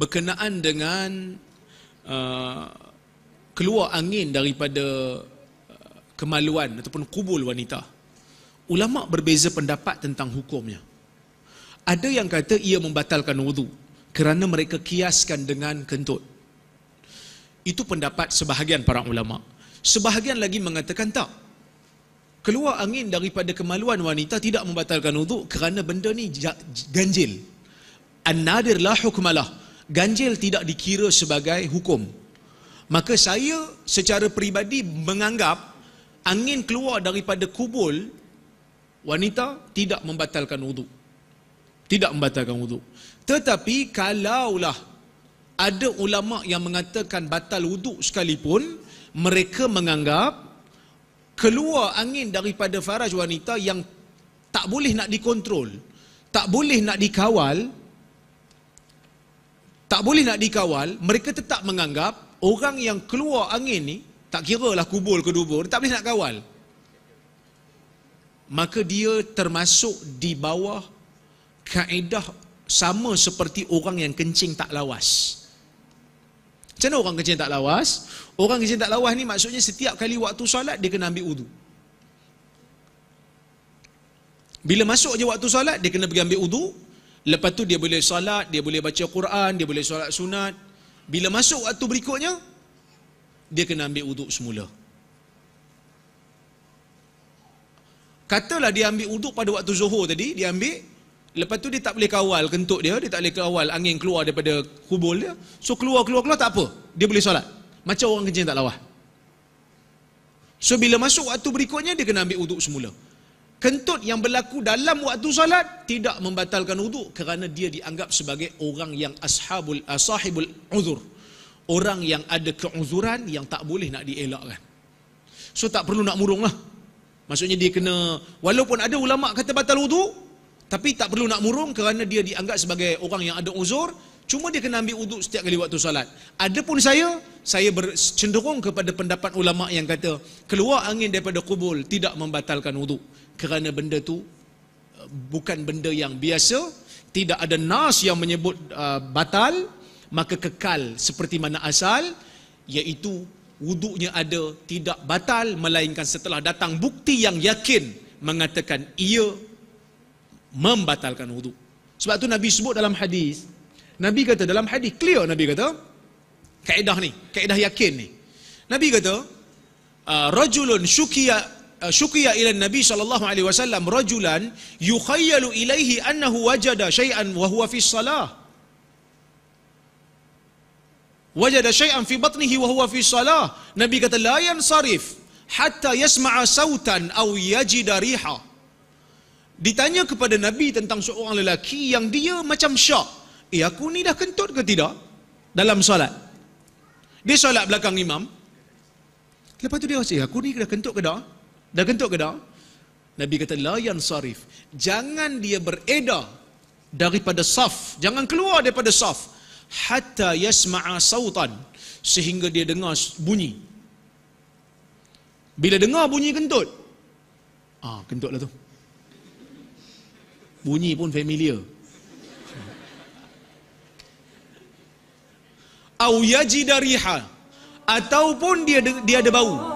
berkenaan dengan uh, keluar angin daripada uh, kemaluan ataupun kubul wanita. Ulama berbeza pendapat tentang hukumnya. Ada yang kata ia membatalkan wudu kerana mereka kiaskan dengan kentut. Itu pendapat sebahagian para ulama. Sebahagian lagi mengatakan tak. Keluar angin daripada kemaluan wanita tidak membatalkan wudu kerana benda ni ganjil. An-nadir la hukmalah ganjil tidak dikira sebagai hukum. Maka saya secara peribadi menganggap angin keluar daripada kubul wanita tidak membatalkan wudhu, Tidak membatalkan wudhu. Tetapi kalaulah ada ulama yang mengatakan batal wudhu sekalipun, mereka menganggap keluar angin daripada faraj wanita yang tak boleh nak dikontrol, tak boleh nak dikawal, tak boleh nak dikawal, mereka tetap menganggap orang yang keluar angin ni, tak kira lah kubur ke dubur, tak boleh nak kawal. Maka dia termasuk di bawah kaedah sama seperti orang yang kencing tak lawas. Macam mana orang kencing tak lawas? Orang kencing tak lawas ni maksudnya setiap kali waktu solat dia kena ambil wudu. Bila masuk je waktu solat dia kena pergi ambil wudu, Lepas tu dia boleh salat, dia boleh baca Quran, dia boleh solat sunat. Bila masuk waktu berikutnya, dia kena ambil wuduk semula. Katalah dia ambil uduk pada waktu zuhur tadi, dia ambil. Lepas tu dia tak boleh kawal kentut dia, dia tak boleh kawal angin keluar daripada kubul dia. So keluar, keluar, keluar tak apa. Dia boleh salat. Macam orang kencing tak lawah. So bila masuk waktu berikutnya, dia kena ambil wuduk semula. Kentut yang berlaku dalam waktu salat tidak membatalkan wuduk kerana dia dianggap sebagai orang yang ashabul asahibul eh, uzur. Orang yang ada keuzuran yang tak boleh nak dielakkan. So tak perlu nak murung lah. Maksudnya dia kena, walaupun ada ulama kata batal wuduk, tapi tak perlu nak murung kerana dia dianggap sebagai orang yang ada uzur. Cuma dia kena ambil uduk setiap kali waktu salat. Adapun saya, saya cenderung kepada pendapat ulama yang kata, keluar angin daripada kubul tidak membatalkan uduk. Kerana benda tu eh, bukan benda yang biasa, tidak ada nas yang menyebut uh, batal, maka kekal seperti mana asal, iaitu wuduknya ada tidak batal melainkan setelah datang bukti yang yakin mengatakan ia membatalkan wudu. Sebab tu Nabi sebut dalam hadis, Nabi kata dalam hadis clear Nabi kata kaedah ni, kaedah yakin ni. Nabi kata ah, rajulun syukiya ah, syukiya ila Nabi sallallahu alaihi wasallam rajulan yukhayyalu ilaihi annahu wajada syai'an wa huwa fi shalah. Wajada syai'an fi batnihi wa huwa fi shalah. Nabi kata la yansarif hatta yasma'a sautan aw yajida rihah. Ditanya kepada Nabi tentang seorang lelaki yang dia macam syak. Eh aku ni dah kentut ke tidak? Dalam solat. Dia solat belakang imam. Lepas tu dia rasa, eh aku ni dah kentut ke dah? Dah kentut ke dah? Nabi kata, la layan sarif. Jangan dia beredar daripada saf. Jangan keluar daripada saf. Hatta yasma'a sautan. Sehingga dia dengar bunyi. Bila dengar bunyi kentut. Ah, kentutlah tu bunyi pun familiar au yajida riha ataupun dia dia ada bau